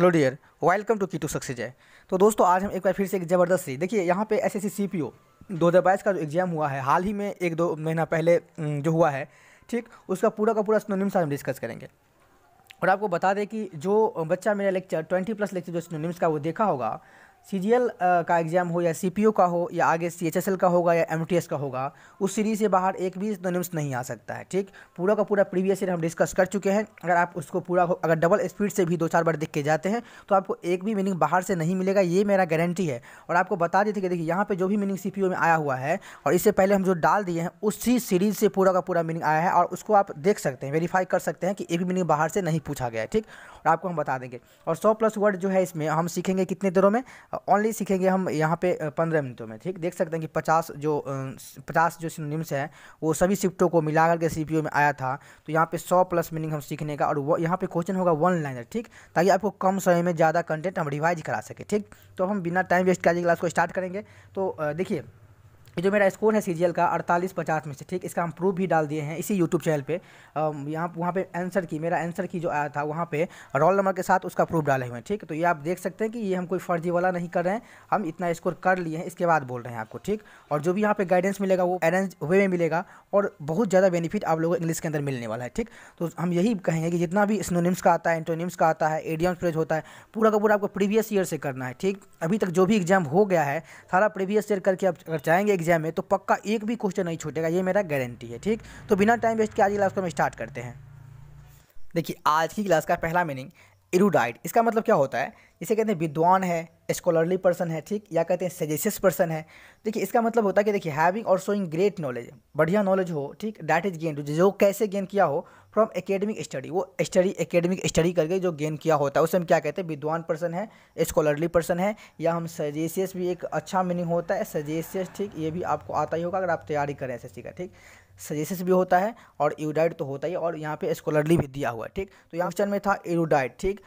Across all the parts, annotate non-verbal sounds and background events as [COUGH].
hello dear welcome to key to success जय तो दोस्तों आज हम एक बार फिर से एक ज़बरदस्त सी देखिए यहाँ पे S S C C P O दो हज़ार बाईस का जो एग्ज़ाम हुआ है हाल ही में एक दो महीना पहले जो हुआ है ठीक उसका पूरा का पूरा सिनोनिम्स हम डिस्कस करेंगे और आपको बता दें कि जो बच्चा मेरा लेक्चर ट्वेंटी प्लस लेक्चर जो सिनोनिम्स का वो देखा होगा सी का एग्ज़ाम हो या सी का हो या आगे सी का होगा या एम का होगा उस सीरीज़ से बाहर एक भी एनोनिम्स नहीं आ सकता है ठीक पूरा का पूरा प्रीवियस ईयर हम डिस्कस कर चुके हैं अगर आप उसको पूरा अगर डबल स्पीड से भी दो चार बार देख के जाते हैं तो आपको एक भी मीनिंग बाहर से नहीं मिलेगा ये मेरा गारंटी है और आपको बता दी थी कि देखिए यहाँ पर जो भी मीनिंग सी में आया हुआ है और इससे पहले हम जो डाल दिए हैं उसी सीरीज़ से पूरा का पूरा मीनिंग आया है और उसको आप देख सकते हैं वेरीफाई कर सकते हैं कि एक मीनिंग बाहर से नहीं पूछा गया है ठीक और आपको हम बता देंगे और सौ प्लस वर्ड जो है इसमें हम सीखेंगे कितने दिनों में ओनली सीखेंगे हम यहाँ पे पंद्रह मिनटों में ठीक देख सकते हैं कि पचास जो पचास जो सिनोनिम्स हैं वो सभी शिफ्टों को मिला करके सी में आया था तो यहाँ पे सौ प्लस मीनिंग हम सीखने का और वो यहाँ पे क्वेश्चन होगा वन लाइनर ठीक ताकि आपको कम समय में ज़्यादा कंटेंट हम रिवाइज करा सकें ठीक तो हम बिना टाइम वेस्ट करेंगे क्लास को स्टार्ट करेंगे तो देखिए जो मेरा स्कोर है सीजीएल का अड़तालीस पचास में से ठीक इसका हम प्रूफ भी डाल दिए हैं इसी यूट्यूब चैनल पे यहाँ वहाँ पे आंसर की मेरा आंसर की जो आया था वहाँ पे रोल नंबर के साथ उसका प्रूफ डाले हुए हैं ठीक तो ये आप देख सकते हैं कि ये हम कोई फर्जी वाला नहीं कर रहे हैं हम इतना स्कोर कर लिए हैं इसके बाद बोल रहे हैं आपको ठीक और जो भी यहाँ पर गाइडेंस मिलेगा वो अरेंज वे में मिलेगा और बहुत ज़्यादा बेनिफिट आप लोगों को इंग्लिश के अंदर मिलने वाला है ठीक तो हम यही कहेंगे कि जितना भी स्नोनिम्स का आता है इंटोनिम्स का आता है एडियम्स फ्रेज होता है पूरा का पूरा आपको प्रीवियस ईयर से करना है ठीक अभी तक जो भी एग्जाम हो गया है सारा प्रीवियस ईयर करके आप अगर चाहेंगे एग्जाम है तो पक्का एक भी क्वेश्चन नहीं छूटेगा ये मेरा गारंटी है ठीक तो बिना टाइम वेस्ट के आज क्लास को हम स्टार्ट करते हैं देखिए आज की क्लास का पहला मीनिंग इरूडाइट इसका मतलब क्या होता है इसे कहते हैं विद्वान है स्कॉलरली पर्सन है ठीक या कहते हैं सजेसियस पर्सन है देखिए इसका मतलब होता है कि देखिए हैविंग और शोइंग ग्रेट नॉलेज बढ़िया नॉलेज हो ठीक डैट इज गेन जो कैसे गेन किया हो फ्रॉम एकेडमिक स्टडी वो स्टडी एकेडमिक स्टडी करके जो गेन किया होता है उसे हम क्या कहते हैं विद्वान पर्सन है स्कॉलरली पर्सन है या हम सजेसियस भी एक अच्छा मीनिंग होता है सजेसियस ठीक ये भी आपको आता ही होगा अगर आप तैयारी करें एस का ठीक सजेसिस भी होता है और यूडाइट तो होता ही और यहाँ पे स्कॉलरली भी दिया हुआ है ठीक तो यहाँ क्वेश्चन में था एरोडाइट ठीक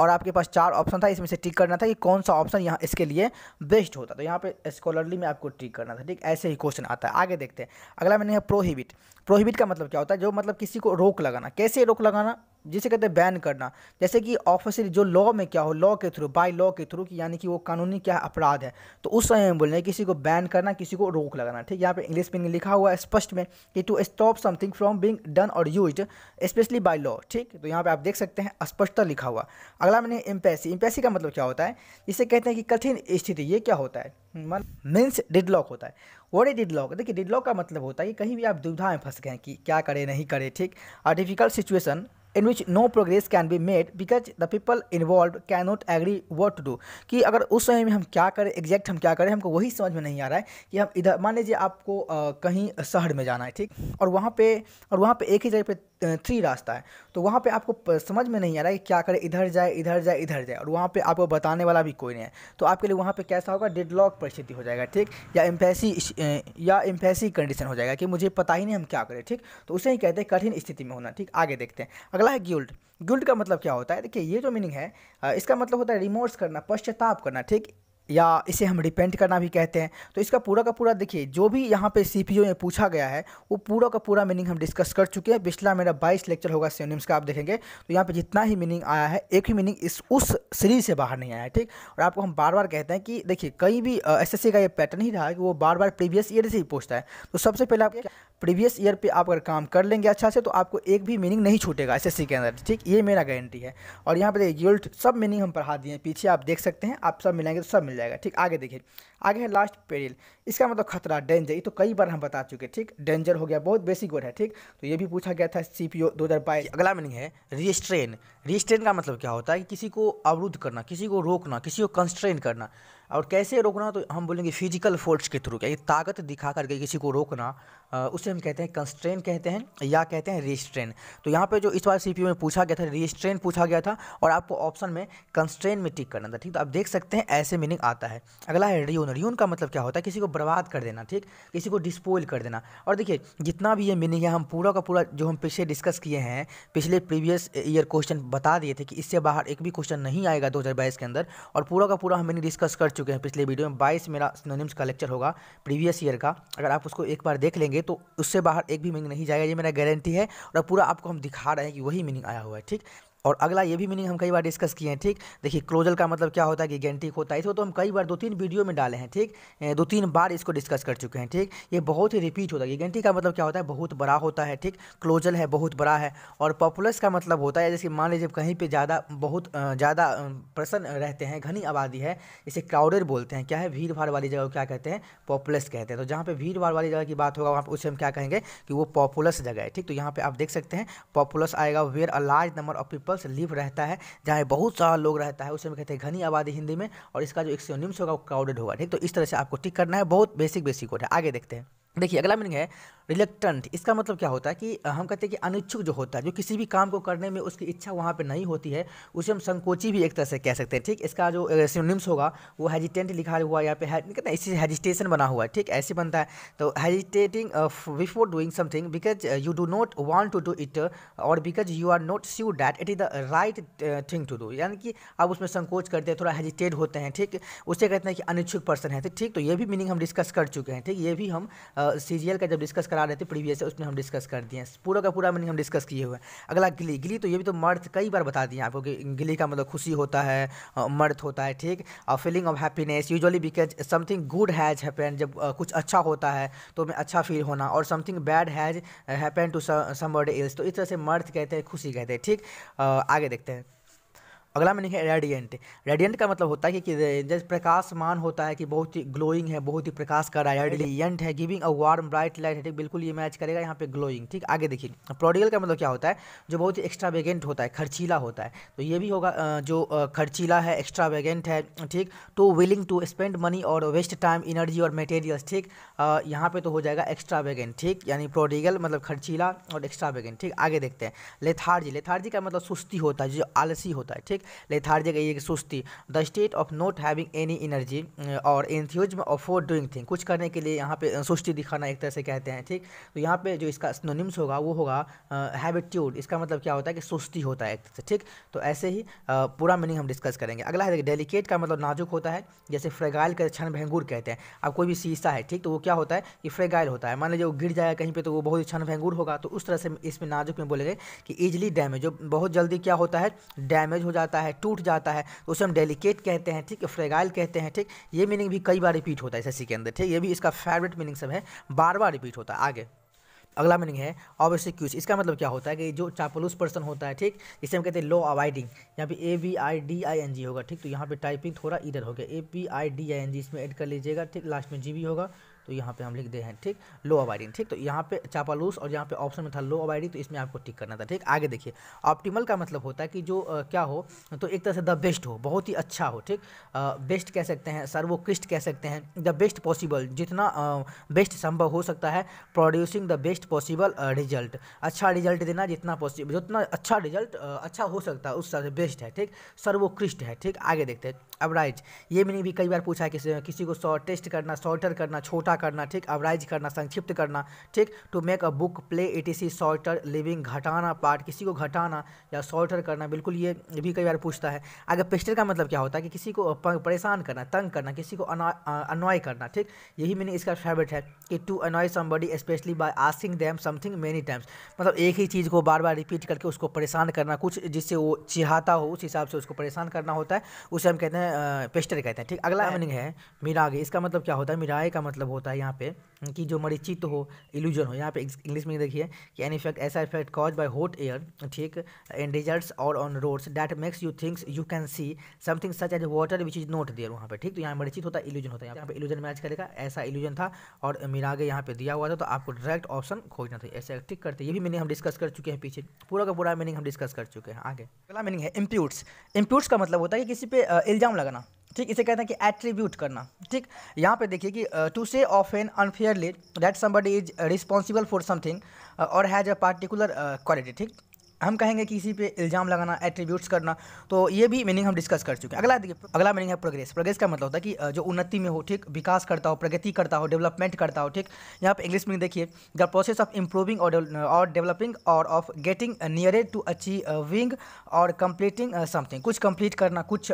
और आपके पास चार ऑप्शन था इसमें से टिक करना था कि कौन सा ऑप्शन यहाँ इसके लिए बेस्ट होता तो यहाँ पे स्कॉलरली में आपको टिक करना था ठीक ऐसे ही क्वेश्चन आता है आगे देखते हैं अगला मैंने है प्रोहिबिट प्रोहिबिट का मतलब क्या होता है जो मतलब किसी को रोक लगाना कैसे रोक लगाना जिसे कहते हैं बैन करना जैसे कि ऑफिसर जो लॉ में क्या हो लॉ के थ्रू बाय लॉ के थ्रू यानी कि वो कानूनी क्या अपराध है तो उस समय में बोलना है किसी को बैन करना किसी को रोक लगाना ठीक यहाँ पे इंग्लिश में लिखा हुआ है स्पष्ट में कि to stop something from being done और यूज स्पेशली बाय लॉ ठीक तो यहाँ पे आप देख सकते हैं स्पष्टता लिखा हुआ अगला मैंने इम्पैसी इम्पैसी का मतलब क्या होता है इसे कहते हैं कि कठिन स्थिति ये क्या होता है मीन्स हम्म, डेडलॉक होता है वोरे डिड डिडलॉक देखिए डिडलॉक का मतलब होता है कि कहीं भी आप दुविधा में फंस गए कि क्या करें नहीं करें ठीक और difficult situation in which no progress can be made because the people involve can not agree what to do कि अगर उस समय में हम क्या करें एग्जैक्ट हम क्या करें हमको वही समझ में नहीं आ रहा है कि हम इधर मान लीजिए आपको आ, कहीं शहर में जाना है ठीक और वहाँ पे और वहाँ पे एक ही जगह पे थ्री रास्ता है तो वहाँ पे आपको समझ में नहीं आ रहा है कि क्या करें इधर जाए इधर जाए इधर जाए और वहाँ पर आपको बताने वाला भी कोई नहीं है तो आपके लिए वहाँ पर कैसा होगा डेडलॉक परिस्थिति हो जाएगा ठीक या इम्फेसी या इम्फेसी कंडीशन हो जाएगा कि मुझे पता ही नहीं हम क्या करें ठीक तो उसे ही कहते हैं कठिन स्थिति में होना ठीक आगे देखते हैं अगला है गिल्ड गिल्ड का मतलब क्या होता है देखिए ये जो मीनिंग है इसका मतलब होता है रिमोर्स करना पश्चाताप करना ठीक या इसे हम रिपेंट करना भी कहते हैं तो इसका पूरा का पूरा देखिए जो भी यहाँ पे सी में पूछा गया है वो पूरा का पूरा मीनिंग हम डिस्कस कर चुके हैं पिछला मेरा 22 लेक्चर होगा सीनियम्स का आप देखेंगे तो यहाँ पे जितना ही मीनिंग आया है एक ही मीनिंग इस उस सीरीज से बाहर नहीं आया है ठीक और आपको हम बार बार कहते हैं कि देखिए कहीं भी एस का ये पैटर्न ही रहा है कि वो बार बार प्रीवियस ईयर से ही पूछता है तो सबसे पहले आप प्रीवियस ईयर पे आप अगर काम कर लेंगे अच्छा से तो आपको एक भी मीनिंग नहीं छूटेगा एसएससी के अंदर ठीक ये मेरा गारंटी है और यहाँ पर यूल्ट सब मीनिंग हम पढ़ा दिए हैं पीछे आप देख सकते हैं आप सब मिलाएंगे तो सब मिल जाएगा ठीक आगे देखिए आगे है लास्ट पेरियल इसका मतलब खतरा डेंजर ये तो कई बार हम बता चुके ठीक डेंजर हो गया बहुत बेसिक वर्ड है ठीक तो ये भी पूछा गया था सी पी अगला मीनिंग है रिस्ट्रेन रिस्ट्रेन का मतलब क्या होता है कि किसी को अवरुद्ध करना किसी को रोकना किसी को कंस्ट्रेन करना और कैसे रोकना तो हम बोलेंगे फिजिकल फोर्स के थ्रू क्या ताकत दिखा करके किसी को रोकना उसे हम कहते हैं कंस्ट्रेन कहते हैं या कहते हैं रिस्ट्रेन तो यहाँ पे जो इस बार सीपीयू में पूछा गया था रिस्ट्रेन पूछा गया था और आपको ऑप्शन में कंस्ट्रेन में टिक करना था ठीक तो आप देख सकते हैं ऐसे मीनिंग आता है अगला है रियून रियून का मतलब क्या होता है किसी को बर्बाद कर देना ठीक किसी को डिस्पोल कर देना और देखिए जितना भी ये मीनिंग है हम पूरा का पूरा जो हम पीछे डिस्कस किए हैं पिछले प्रीवियस ईयर क्वेश्चन बता दिए थे कि इससे बाहर एक भी क्वेश्चन नहीं आएगा दो के अंदर और पूरा का पूरा हम मीनिंग डिस्कस कर चुके हैं पिछले वीडियो में बाईस मेरा सिनोनिम्स का लेक्चर होगा प्रीवियस ईयर का अगर आप उसको एक बार देख लेंगे तो उससे बाहर एक भी मीनिंग नहीं जाएगा ये मेरा गारंटी है और पूरा आपको हम दिखा रहे हैं कि वही मीनिंग आया हुआ है ठीक और अगला ये भी मीनिंग हम कई बार डिस्कस किए हैं ठीक देखिए क्लोजल का मतलब क्या होता है कि गेंटिक होता है इसको तो हम कई बार दो तीन वीडियो में डाले हैं ठीक दो तीन बार इसको डिस्कस कर चुके हैं ठीक ये बहुत ही रिपीट होता है गेंटिक का मतलब क्या होता है बहुत बड़ा होता है ठीक क्लोजल है बहुत बड़ा है और पॉपुलस का मतलब होता है जैसे मान लीजिए कहीं पर ज़्यादा बहुत ज़्यादा प्रसन्न रहते हैं घनी आबादी है इसे क्राउडेड बोलते हैं क्या है भीड़ भाड़ वाली जगह को क्या कहते हैं पॉपुलस कहते हैं तो जहाँ पर भीड़ भाड़ वाली जगह की बात होगा वहाँ पर उसे हम क्या कहेंगे कि वो पॉपुलस जगह है ठीक तो यहाँ पर आप देख सकते हैं पॉपुलस आएगा where a large number of people peoples live रहता है जहाँ बहुत सारा लोग रहता है उसे हम कहते हैं घनी आबादी हिंदी में और इसका जो एक सौ निम्स होगा वो क्राउडेड होगा ठीक तो इस तरह से आपको टिक करना है बहुत बेसिक बेसिक कोड है आगे देखते हैं देखिए अगला मीनिंग है रिलेक्टेंट इसका मतलब क्या होता है कि हम कहते हैं कि अनिच्छुक जो होता है जो किसी भी काम को करने में उसकी इच्छा वहाँ पे नहीं होती है उसे हम संकोची भी एक तरह से कह सकते हैं ठीक इसका जो सिनोनिम्स होगा वो हेजिटेंट लिखा हुआ यहाँ पे है इसी हेजिटेशन बना हुआ है ठीक ऐसे बनता है तो hesitating before doing something because you do not want to do it और because you are not sure that it is the right thing to do यानी कि आप उसमें संकोच करते हैं थोड़ा हेजिटेट होते हैं ठीक उसे कहते हैं कि अनिच्छुक पर्सन है तो ठीक तो ये भी मीनिंग हम डिस्कस कर चुके हैं ठीक ये भी हम सी का जब डिस्कस करा रहे थे प्रीवियस उसमें हम डिस्कस कर दिए पूरा का पूरा मीनिंग हम डिस्कस किए हुए अगला गिली गिली तो ये भी तो मर्थ कई बार बता दिए आपको कि गिली का मतलब खुशी होता है मर्थ होता है ठीक और feeling of happiness usually because something good has happen जब कुछ अच्छा होता है तो हमें अच्छा फील होना और something bad has happen to someone else तो इस तरह से मर्थ कहते हैं खुशी कहते हैं ठीक आगे देखते हैं अगला मीनिंग है रेडियंट रेडियंट का मतलब होता है कि जैसे प्रकाशमान होता है कि बहुत ही ग्लोइंग है बहुत ही प्रकाश कर रहा है रेडियंट है giving a warm bright light है ठीक बिल्कुल ये मैच करेगा यहाँ पे ग्लोइंग ठीक आगे देखिए प्रोडिगल का मतलब क्या होता है जो बहुत ही एक्स्ट्रावेगेंट होता है खर्चीला होता है तो ये भी होगा जो खर्चीला है एक्स्ट्रावेगेंट है ठीक too willing to spend money और वेस्ट टाइम एनर्जी और मेटेरियल्स ठीक यहाँ पे तो हो जाएगा एक्स्ट्रावेगेंट ठीक यानी प्रोडिगल मतलब खर्चीला और एक्स्ट्रावेगेंट ठीक आगे देखते हैं लेथार्जी लेथार्जी का मतलब सुस्ती होता है जो आलसी होता है ठीक lethargic लेथार्जिक ये सुस्ती the state of not having any energy और enthusiasm of for doing thing कुछ करने के लिए यहाँ पे सुस्ती दिखाना एक तरह से कहते हैं ठीक तो यहाँ पे जो इसका स्नोनिम्स होगा वो होगा हैबिट्यूड इसका मतलब क्या होता है कि सुस्ती होता है एक तरह से ठीक तो ऐसे ही आ, पूरा मीनिंग हम डिस्कस करेंगे अगला है डेलीकेट का मतलब नाजुक होता है जैसे फ्रेगाइल का क्षण भेंगूर कहते हैं अब कोई भी शीशा है ठीक तो वो क्या होता है कि फ्रेगाइल होता है मान लीजिए वो गिर जाएगा कहीं पर तो वो बहुत ही क्षण भेंगूर होगा तो उस तरह से इसमें नाजुक में बोलेंगे कि ईजिली डैमेज जो बहुत जल्दी क्या होता है डैमेज हो जाता जाता है टूट जाता है उसे हम डेलिकेट कहते हैं ठीक है फ्रेगाइल कहते हैं ठीक ये मीनिंग भी कई बार रिपीट होता है इस के अंदर ठीक ये भी इसका फेवरेट मीनिंग सब है बार बार रिपीट होता है आगे अगला मीनिंग है ऑब्सिक्यूज इसका मतलब क्या होता है कि जो चापलूस पर्सन होता है ठीक इसे हम कहते हैं लो अवाइडिंग यहाँ पे A B I D I N G होगा ठीक तो यहाँ पे टाइपिंग थोड़ा इधर हो गया A P I D I N G इसमें ऐड कर लीजिएगा ठीक लास्ट में जी भी होगा तो यहाँ पे हम लिख दे हैं ठीक लो अबाइडिंग ठीक तो यहाँ पे चापालूस और यहाँ पे ऑप्शन में था लो अबाइडिंग तो इसमें आपको टिक करना था ठीक आगे देखिए ऑप्टीमल का मतलब होता है कि जो आ, क्या हो तो एक तरह से द बेस्ट हो बहुत ही अच्छा हो ठीक बेस्ट कह सकते हैं सर्वोकृष्ट कह सकते हैं द बेस्ट पॉसिबल जितना बेस्ट संभव हो सकता है producing the best possible result अच्छा रिजल्ट देना जितना पॉसिबल जितना अच्छा रिजल्ट अच्छा हो सकता है उस तरह बेस्ट है ठीक सर्वोकृष्ट है ठीक आगे देखते हैं अब राइट ये मैंने भी कई बार पूछा है किसी किसी को शॉर्ट टेस्ट करना शॉर्टर करना छोटा करना ठीक अवराइज करना संक्षिप्त करना ठीक to make a book play it is shorter leaving घटाना पार्ट किसी को घटाना या शॉर्टर करना बिल्कुल ये भी कई बार पूछता है अगर पेस्टर का मतलब क्या होता है कि किसी को परेशान करना तंग करना किसी को अनॉय करना ठीक यही मैंने इसका फेवरेट है कि to annoy somebody especially by asking them something many times मतलब एक ही चीज़ को बार बार रिपीट करके उसको परेशान करना कुछ जिससे वो चिहाता हो उस हिसाब से उसको परेशान करना होता है उसे हम कहते हैं पेस्टर कहते हैं ठीक अगला मीनिंग है मीरागे इसका मतलब क्या होता है मीराए का मतलब होता है होता है यहाँ पे कि जो मरीचित हो इल्यूजन हो यहाँ पे इंग्लिश में देखिए कि एन इफेक्ट ऐसा effect cause by hot air ठीक एंड डिजर्ट्स और on roads that makes you thinks you can see something such as water which is not there वहाँ पे ठीक तो यहाँ मरीचित होता है इल्यूजन होता है यहाँ पे इल्यूजन मैच करेगा ऐसा इल्यूजन था और मिरागे यहाँ पे दिया हुआ था तो आपको डायरेक्ट ऑप्शन खोजना था ऐसे ठीक करते ये भी मीनिंग हम डिस्कस कर चुके हैं पीछे पूरा का पूरा मीनिंग हम डिस्कस कर चुके हैं आगे पहला मीनिंग है इम्प्यूट्स इम्प्यूट्स का मतलब होता है कि किसी पे इल्ज़ाम लगाना ठीक इसे कहते हैं कि एट्रीब्यूट करना ठीक यहाँ पे देखिए कि to say of an unfairly that somebody is responsible for something और हैज़ अ पार्टिकुलर क्वालिटी ठीक हम कहेंगे किसी पे इल्ज़ाम लगाना एट्रीब्यूट्स करना तो ये भी मीनिंग हम डिस्कस कर चुके हैं अगला देखिए अगला मीनिंग है प्रोग्रेस प्रोग्रेस का मतलब होता है कि जो उन्नति में हो ठीक विकास करता हो प्रगति करता हो डेवलपमेंट करता हो ठीक यहाँ पे इंग्लिश मीनिंग देखिए the process of improving or developing or of getting near to achieving or completing something कुछ कंप्लीट करना कुछ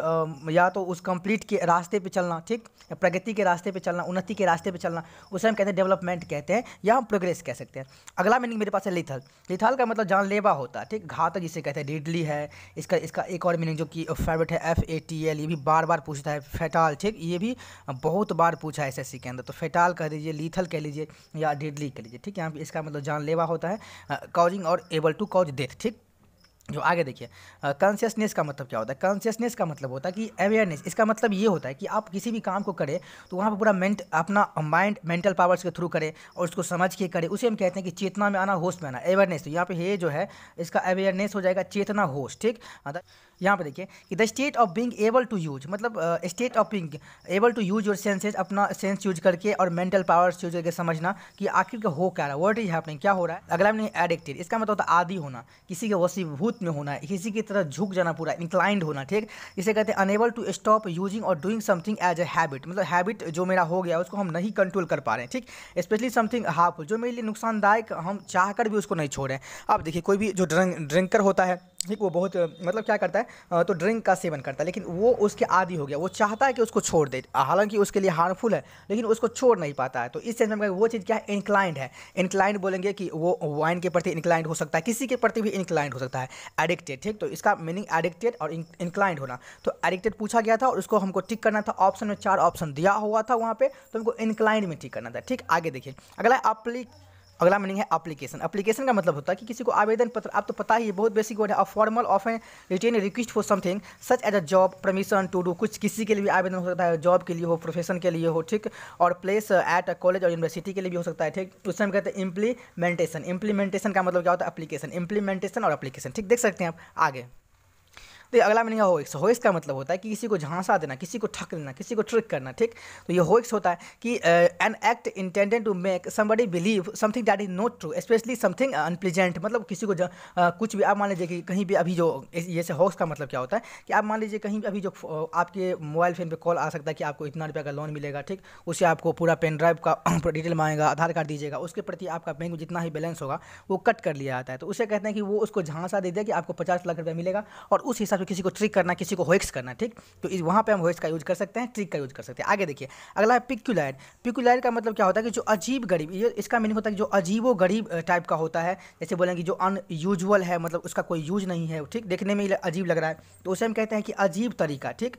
या तो उस कंप्लीट के रास्ते पर चलना ठीक प्रगति के रास्ते पर चलना उन्नति के रास्ते पर चलना उसे हम कहते हैं डेवलपमेंट कहते हैं या हम प्रोग्रेस कह सकते हैं अगला मीनिंग मेरे पास है लिथल लिथल का मतलब जानलेवा होता है ठीक आर्थिक घाटा जिसे कहते हैं डिडली है इसका इसका एक और मीनिंग जो कि फेवरेट है एफ ए टी एल ये भी बार बार पूछता है फेटाल ठीक ये भी बहुत बार पूछा है एस के अंदर तो फेटाल कह दीजिए लीथल कह लीजिए या डिडली कह लीजिए ठीक है यहाँ पर इसका मतलब जानलेवा होता है कॉजिंग और एबल टू कॉज डेथ ठीक जो आगे देखिए कॉन्शियसनेस का मतलब क्या होता है कॉन्शियसनेस का मतलब होता है कि अवेयरनेस इसका मतलब ये होता है कि आप किसी भी काम को करें तो वहाँ पर पूरा मेंट अपना माइंड मेंटल पावर्स के थ्रू करें और उसको समझ के करें उसे हम कहते हैं कि चेतना में आना होश में आना अवेयरनेस तो यहाँ पे ये जो है इसका अवेयरनेस हो जाएगा चेतना होश ठीक यहाँ पे देखिए कि the state of being able to use मतलब state of being able to use your senses अपना सेंस यूज करके और मेंटल पावर्स यूज करके समझना कि आखिर का हो क्या रहा है वर्ट इज हैपनिंग क्या हो रहा है अगला नहीं एडिक्टेड इसका मतलब होता है आदि होना किसी के वसीभूत में होना किसी की तरह झुक जाना पूरा इंक्लाइंड होना ठीक इसे कहते हैं unable to stop using or doing something as a habit मतलब हैबिट जो मेरा हो गया उसको हम नहीं कंट्रोल कर पा रहे हैं ठीक स्पेशली समथिंग हाफ जो मेरे लिए नुकसानदायक हम चाह भी उसको नहीं छोड़ रहे हैं अब देखिए कोई भी जो ड्रंक ड्रिंकर होता है ठीक वो बहुत मतलब क्या करता है तो ड्रिंक का सेवन करता है लेकिन वो उसके आदि हो गया वो चाहता है कि उसको छोड़ दे हालांकि उसके लिए हार्मफुल है लेकिन उसको छोड़ नहीं पाता है तो इस सेंस में वो चीज़ क्या है इंक्लाइंड है इंक्लाइंड बोलेंगे कि वो वाइन के प्रति इंक्लाइंड हो सकता है किसी के प्रति भी इंक्लाइंड हो सकता है एडिक्टेड ठीक तो इसका मीनिंग एडिक्टेड और इंक्लाइंड होना तो एडिक्टेड पूछा गया था और उसको हमको टिक करना था ऑप्शन में चार ऑप्शन दिया हुआ था वहाँ पर तो हमको इंक्लाइंड में टिक करना था ठीक आगे देखिए अगला अप्ली अगला मीनिंग है अप्लीकेशन अप्लीकेशन का मतलब होता है कि किसी को आवेदन पत्र आप तो पता ही है बहुत बेसिक वर्ड है a formal of an written request for something such as a job permission to do कुछ किसी के लिए भी आवेदन हो सकता है जॉब के लिए हो प्रोफेशन के लिए हो ठीक or place at a college or university के लिए भी हो सकता है ठीक तो उस समय कहते हैं इम्प्लीमेंटेशन इम्प्लीमेंटेशन का मतलब क्या होता है अप्लीकेशन इम्प्लीमेंटेशन और अप्लीकेशन ठीक देख सकते हैं आप आगे तो ये अगला मीनिंग है होइक्स होइक्स का मतलब होता है कि किसी को झांसा देना किसी को ठक देना किसी को ट्रिक करना ठीक तो ये होइक्स होता है कि an act intended to make somebody believe something that is not true especially something unpleasant मतलब किसी को ज, आ, कुछ भी आप मान लीजिए कि कहीं भी अभी जो जैसे होक्स का मतलब क्या होता है कि आप मान लीजिए कहीं भी अभी जो आपके मोबाइल फ़ोन पर कॉल आ सकता है कि आपको इतना रुपया का लोन मिलेगा ठीक उसे आपको पूरा पेन ड्राइव का डिटेल [CLEARS THROAT] मांगेगा आधार कार्ड दीजिएगा उसके प्रति आपका बैंक में जितना ही बैलेंस होगा वो कट कर लिया जाता है तो उसे कहते हैं कि वो उसको झांसा दे दिया कि आपको पचास लाख रुपया मिलेगा और उस हिसाब साथ में किसी को ट्रिक करना किसी को होएक्स करना ठीक तो इस वहाँ पे हम होएक्स का यूज कर सकते हैं ट्रिक का यूज कर सकते हैं आगे देखिए अगला है पिक्यूलाइट पिक्यूलाइट का मतलब क्या होता है कि जो अजीब गरीब ये इसका मीनिंग होता है कि जो अजीबो गरीब टाइप का होता है जैसे बोलेंगे जो अनयूजल है मतलब उसका कोई यूज नहीं है ठीक देखने में अजीब लग रहा है तो उसे हम कहते हैं कि अजीब तरीका ठीक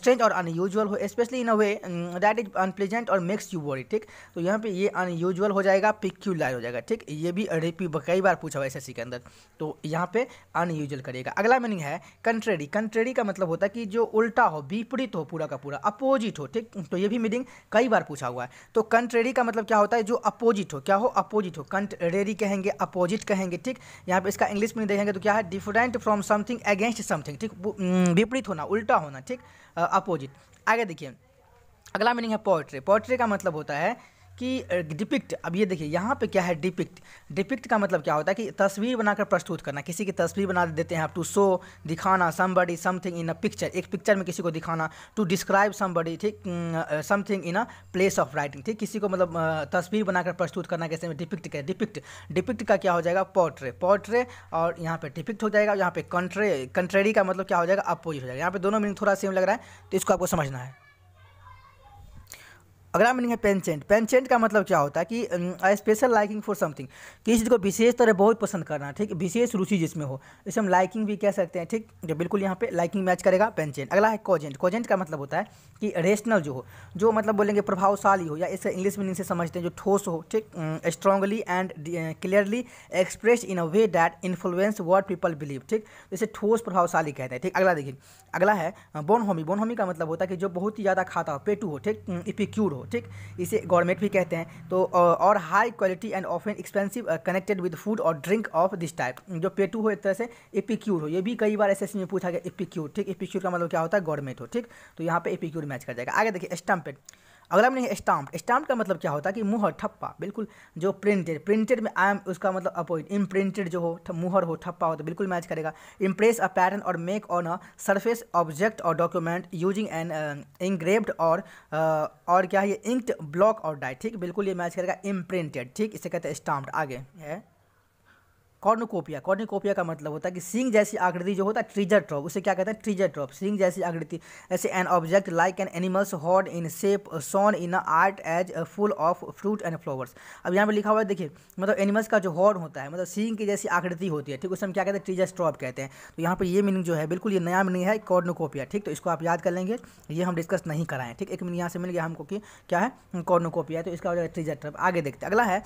स्ट्रेंज और अनयूजल हो especially in a way that is unpleasant or makes you worry ठीक तो यहाँ पर ये अनयूजल हो जाएगा पिक्यूलाइट हो जाएगा ठीक ये भी कई बार पूछा हुआ एस के अंदर तो यहाँ पे अनयूजल करेगा अगला मीनिंग है कन कंट्रेरी कंट्रेरी का मतलब होता है कि जो उल्टा हो विपरीत हो पूरा का पूरा अपोजिट हो ठीक तो ये भी मीनिंग कई बार पूछा हुआ है तो कंट्रेरी का मतलब क्या होता है जो अपोजिट हो क्या हो अपोजिट हो कंट्रेरी कहेंगे अपोजिट कहेंगे ठीक यहाँ पे इसका इंग्लिश में देखेंगे तो क्या है different from something against something ठीक विपरीत होना उल्टा होना ठीक अपोजिट आगे देखिए अगला मीनिंग है पोइट्री पोइट्री का मतलब होता है कि डिपिक्ट अब ये देखिए यहाँ पे क्या है डिपिक्ट डिपिक्ट का मतलब क्या होता है कि तस्वीर बनाकर प्रस्तुत करना किसी की तस्वीर बना देते हैं आप टू शो दिखाना somebody something in a picture एक पिक्चर में किसी को दिखाना टू डिस्क्राइब समबडी ठीक something in a place of writing ठीक किसी को मतलब तस्वीर बनाकर प्रस्तुत करना कैसे डिपिक्ट करें डिपिक्ट डिपिक्ट का क्या हो जाएगा पोर्ट्रे पोर्ट्रे और यहाँ पर डिपिक्ट हो जाएगा यहाँ पे कंट्रे कंट्रेरी का मतलब क्या हो जाएगा अपोजिट हो जाएगा यहाँ पे दोनों मीनिंग थोड़ा सेम लग रहा है तो इसको आपको समझना है अगला मीनिंग है पेंचेंट पेंचेंट का मतलब क्या होता है कि I special liking for something किसी चीज़ को विशेष तरह बहुत पसंद करना ठीक विशेष रुचि जिसमें हो इसे हम लाइकिंग भी कह सकते हैं ठीक जो बिल्कुल यहाँ पे लाइकिंग मैच करेगा पेंचेंट अगला है कोजेंट कोजेंट का मतलब होता है कि रेशनल जो हो जो मतलब बोलेंगे प्रभावशाली हो या इसे इंग्लिश मीनिंग से समझते हैं जो ठोस हो ठीक strongly and clearly express in a way that influence what people believe ठीक इसे ठोस प्रभावशाली कहते हैं ठीक अगला देखिए अगला है बोनहोमी बोनहोमी का मतलब होता है कि जो बहुत ही ज़्यादा खाता हो पेटू हो ठीक इपिक्यूड हो ठीक इसे गवर्नमेंट भी कहते हैं तो और high quality and of expensive connected with food or drink of this type जो पेटू हो एक तरह से एपिक्यूर हो ये भी कई बार एस में पूछा गया एपिक्यूर ठीक एपिक्यूर का मतलब क्या होता है गवर्नमेंट हो ठीक तो यहाँ पे एपिक्यूर मैच कर जाएगा आगे देखिए स्टम्पेड अगला में है स्टाम्प स्टाम्प का मतलब क्या होता है कि मुहर ठप्पा बिल्कुल जो प्रिंटेड प्रिंटेड में आई एम उसका मतलब अपोजिट इम्प्रिंटेड जो हो मुहर हो ठप्पा हो तो बिल्कुल मैच करेगा impress a pattern or make on a surface object or document using an engraved or और क्या है इंक्ड ब्लॉक और डाइट ठीक बिल्कुल ये मैच करेगा इम्प्रिंटेड ठीक इसे कहते हैं स्टाम्प आगे है कॉर्नोकोपिया कॉर्नोकोपिया का मतलब होता है कि सिंग जैसी आकृति जो होता है ट्रीजर ट्रॉप उसे क्या कहते हैं ट्रीजर ट्रॉप सिंग जैसी आकृति ऐसे an object like an animal's horn in shape shown in a art as full of fruit and flowers अब यहाँ पर लिखा हुआ है देखिए मतलब एनिमल्स का जो हॉर्ड होता है मतलब सिंग की जैसी आकृति होती है ठीक उसमें क्या कहते हैं ट्रीजर ट्रॉप कहते हैं तो यहाँ पर ये मीनिंग जो है बिल्कुल ये नया मीनिंग है कॉर्नोकोपिया ठीक तो इसको आप याद कर लेंगे ये हम डिस्कस नहीं कराएं ठीक एक मीनिंग यहाँ से मिल गया हमको कि क्या है कॉर्नोकोपिया तो इसका हो जाएगा ट्रीजर ट्रॉप आगे देखते अगला है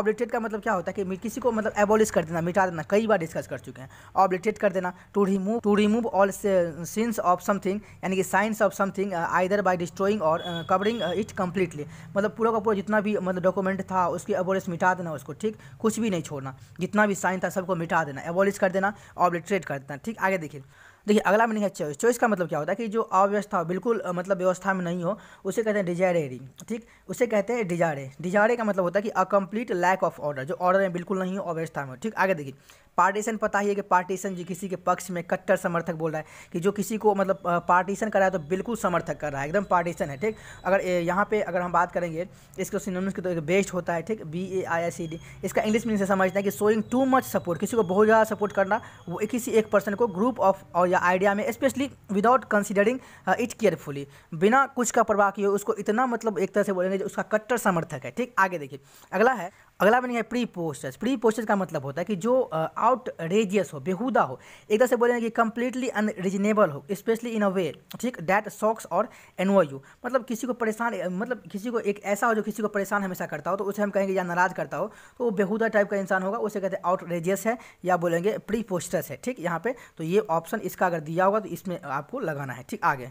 ऑब्लिटेट का मतलब क्या होता है कि किसी को मतलब एबोलिश कर देना मिटा देना कई बार डिस्कस कर चुके हैं ऑब्लिटेट कर देना to remove to remove all scenes of something यानी कि signs of something either by destroying or covering it completely मतलब पूरा का पूरा जितना भी मतलब डॉक्यूमेंट था उसकी एबोलिस मिटा देना उसको ठीक कुछ भी नहीं छोड़ना जितना भी साइन था सबको मिटा देना एबोलिस कर देना ऑब्लिट्रेट कर देना ठीक आगे देखिए देखिए अगला मीनिंग है चॉइस चॉइस का मतलब क्या होता है कि जो अव्यवस्था हो बिल्कुल मतलब व्यवस्था में नहीं हो उसे कहते हैं डिजायरेरी ठीक उसे कहते हैं डिजारे डिजारे का मतलब होता है कि अकम्प्लीट लैक ऑफ ऑर्डर जो ऑर्डर है बिल्कुल नहीं हो अव्यवस्था में ठीक आगे देखिए पार्टीशन पता ही है कि पार्टीशन जो किसी के पक्ष में कट्टर समर्थक बोल रहा है कि जो किसी को मतलब पार्टीशन कर रहा है तो बिल्कुल समर्थक कर रहा है एकदम पार्टीशन है ठीक अगर यहाँ पे अगर हम बात करेंगे इसको सिनोनिम्स के तो एक बेस्ट होता है ठीक B A I S C D इसका इंग्लिश मीनिंग से समझते हैं कि शोइंग टू मच सपोर्ट किसी को बहुत ज़्यादा सपोर्ट करना वो किसी एक पर्सन को ग्रुप ऑफ और या आइडिया में especially without considering it carefully बिना कुछ का परवाह किए उसको इतना मतलब एक तरह से बोलेंगे जो उसका कट्टर समर्थक है ठीक आगे देखिए अगला है अगला बनेगा प्री पोस्टर्स प्री पोस्टर्स का मतलब होता है कि जो आउट रेजियस हो बेहुदा हो एक तरह से बोलेंगे कि कंप्लीटली अनरिजनेबल हो स्पेशली इन अ वे ठीक डैट सॉक्स और एनवो यू मतलब किसी को परेशान मतलब किसी को एक ऐसा हो जो किसी को परेशान हमेशा करता हो तो उसे हम कहेंगे या नाराज करता हो तो वो बेहुदा टाइप का इंसान होगा उसे कहते हैं आउट रेजियस है या बोलेंगे प्री पोस्टर्स है ठीक यहाँ पर तो ये ऑप्शन इसका अगर दिया होगा तो इसमें आपको लगाना है ठीक आगे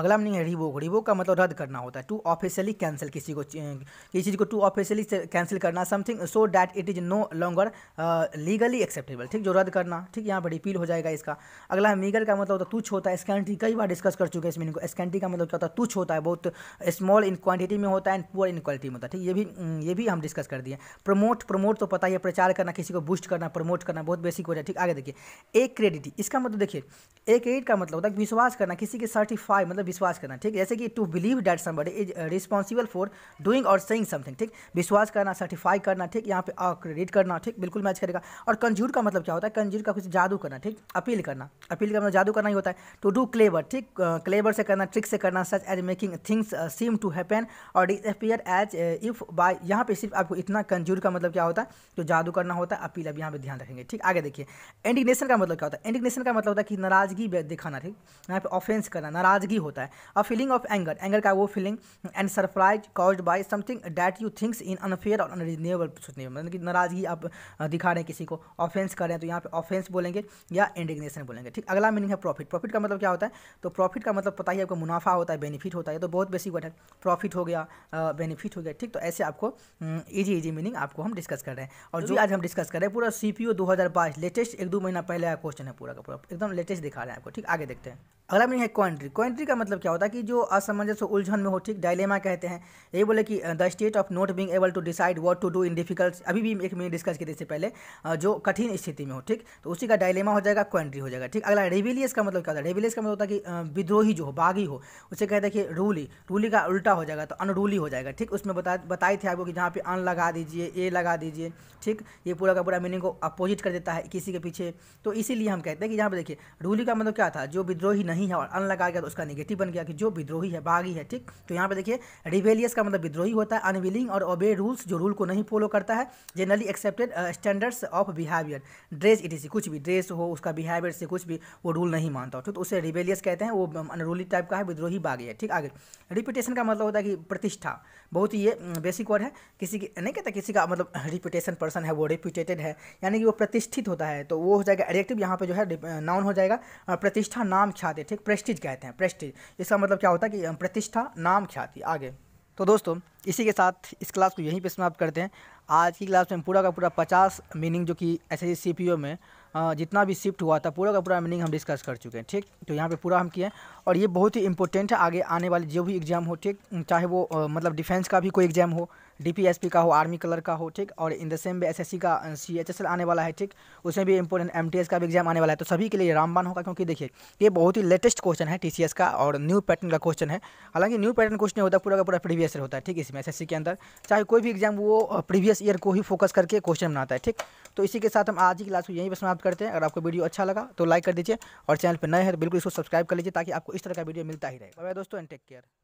अगला मीनिंग है रिवोक रिवोक का मतलब रद्द करना होता है टू ऑफिशियली कैंसिल किसी को किसी चीज़ को टू ऑफिशियली कैंसिल करना something so that it is no longer legally acceptable ठीक जो रद्द करना ठीक यहाँ पर रिपील हो जाएगा इसका अगला है मीगर का मतलब होता है तुच्छ होता है स्कैंटी कई बार डिस्कस कर चुके हैं इस मीनिंग को स्कैंटी का मतलब क्या होता है तुच्छ होता है बहुत स्मॉल इन क्वान्टिटी में होता है एंड पुअर इन क्वालिटी में होता है ठीक ये भी ये भी हम डिस्कस कर दिए प्रमोट प्रमोट तो पता ही है प्रचार करना किसी को बूस्ट करना प्रमोट करना बहुत बेसिक हो जाए ठीक आगे देखिए एक क्रेडिट इसका मतलब देखिए एक क्रेडिट का मतलब होता है विश्वास करना किसी के सर्टिफाई मतलब मतलब विश्वास करना ठीक जैसे कि to believe that somebody is responsible for doing or saying something ठीक विश्वास करना सर्टिफाई करना ठीक यहाँ पे क्रेडिट करना ठीक बिल्कुल मैच करेगा और कंज्यूर का मतलब क्या होता है कंज्यूर का कुछ जादू करना ठीक अपील करना अपील का मतलब जादू करना ही होता है टू डू क्लेवर ठीक क्लेवर से करना ट्रिक से करना such as making things seem to happen or disappear as if by यहाँ पे सिर्फ आपको इतना कंज्यूर का मतलब क्या होता है जो जादू करना होता है अपील अब यहाँ पर ध्यान रखेंगे ठीक आगे देखिए इंडिग्नेशन का मतलब क्या होता है इंडिग्नेशन का मतलब होता है कि नाराजगी दिखाना ठीक यहाँ पे ऑफेंस करना नाराजगी होता है a feeling of anger anger का वो feeling and surprise cause by something that you thinks in unfair or unreasonable सोचने मतलब कि नाराज़गी आप दिखा रहे हैं किसी को ऑफेंस कर रहे हैं तो यहाँ पे ऑफेंस बोलेंगे या इंडिग्नेशन बोलेंगे ठीक अगला मीनिंग है प्रॉफिट प्रॉफिट का मतलब क्या होता है तो प्रॉफिट का मतलब पता ही आपको मुनाफा होता है बेनिफिट होता है तो बहुत बेसिक वर्ड है प्रॉफिट हो गया बेनिफिट हो गया ठीक तो ऐसे आपको ईजी ईजी मीनिंग आपको हम डिस्कस कर रहे हैं और तो जो आज हम डिस्कस कर रहे हैं पूरा सी पी लेटेस्ट एक दो महीना पहले का क्वेश्चन है पूरा का पूरा एकदम लेटेस्ट दिखा रहे हैं आपको ठीक आगे देखते हैं अगला मीनिंग है कॉइंट्री कॉइंट्री का मतलब मतलब क्या होता है कि जो असमंजस उलझन में हो ठीक डायलेमा कहते हैं ये बोले कि the state of not being able to decide what to do in difficult अभी भी एक मैंने डिस्कस किए इससे पहले जो कठिन स्थिति में हो ठीक तो उसी का डायलेमा हो जाएगा क्वेंट्री हो जाएगा ठीक अगला रेविलियस का मतलब क्या होता है रेविलियस का मतलब होता है कि विद्रोही जो हो बागी हो उसे कहते हैं कि रूली रूली का उल्टा हो जाएगा तो अनरूली हो जाएगा ठीक उसमें बता बताए थे आपको कि जहाँ पे अन लगा दीजिए ए लगा दीजिए ठीक ये पूरा का पूरा मीनिंग को अपोजिट कर देता है किसी के पीछे तो इसीलिए हम कहते हैं कि यहाँ पर देखिए रूली का मतलब क्या था जो विद्रोही नहीं है और अन लगा गया तो उसका निगेटिव व्यक्ति बन गया कि जो विद्रोही है बागी है ठीक तो यहाँ पे देखिए रिवेलियस का मतलब विद्रोही होता है अनविलिंग और ओबे रूल्स जो रूल को नहीं फॉलो करता है generally accepted standards of behaviour dress it कुछ भी ड्रेस हो उसका बिहेवियर से कुछ भी वो रूल नहीं मानता हो ठीक तो उसे रिवेलियस कहते हैं वो अनरूली टाइप का है विद्रोही बागी है ठीक आगे रिपीटेशन का मतलब होता है कि प्रतिष्ठा बहुत ही ये बेसिक mm, वर्ड है किसी की नहीं कहता किसी का मतलब रिपीटेशन पर्सन है वो रिपीटेटेड है यानी कि वो प्रतिष्ठित होता है तो वो हो जाएगा एडेक्टिव यहाँ पे जो है नाउन uh, हो जाएगा uh, प्रतिष्ठा नाम ख्याति ठीक प्रेस्टिज कहते हैं प्रेस्टिज इसका मतलब क्या होता है कि प्रतिष्ठा नाम ख्याति आगे तो दोस्तों इसी के साथ इस क्लास को यहीं पे समाप्त करते हैं आज की क्लास में हम पूरा का पूरा पचास मीनिंग जो कि एस एस सी में जितना भी शिफ्ट हुआ था पूरा का पूरा मीनिंग हम डिस्कस कर चुके हैं ठीक तो यहाँ पे पूरा हम किए हैं और ये बहुत ही इंपॉर्टेंट है आगे आने वाले जो भी एग्ज़ाम हो ठीक चाहे वो मतलब डिफेंस का भी कोई एग्ज़ाम हो डी का हो आर्मी कलर का हो ठीक और in the same way S का सीएचएसएल uh, आने वाला है ठीक उसमें भी इंपॉर्टेंट एम का भी एग्जाम आने वाला है तो सभी के लिए रामबान होगा क्योंकि देखिए ये बहुत ही लेटेस्ट क्वेश्चन है टी का और न्यू पैटर्न का क्वेश्चन है हालांकि न्यू पैटर्न क्वेश्चन होता है पूरा का पूरा प्रीवियस ईयर होता है ठीक इसमें एस के अंदर चाहे कोई भी एग्जाम वो प्रीवियस uh, ईयर को ही फोकस करके क्वेश्चन बनाता है ठीक तो इसी के साथ हम आज की क्लास को यहीं पर समाप्त करते हैं अगर आपको वीडियो अच्छा लगा तो लाइक कर दीजिए और चैनल पर नए हैं तो बिल्कुल इसको सब्सक्राइब कर लीजिए ताकि आपको इस तरह का वीडियो मिलता ही रहे दोस्तों एंड टेक केयर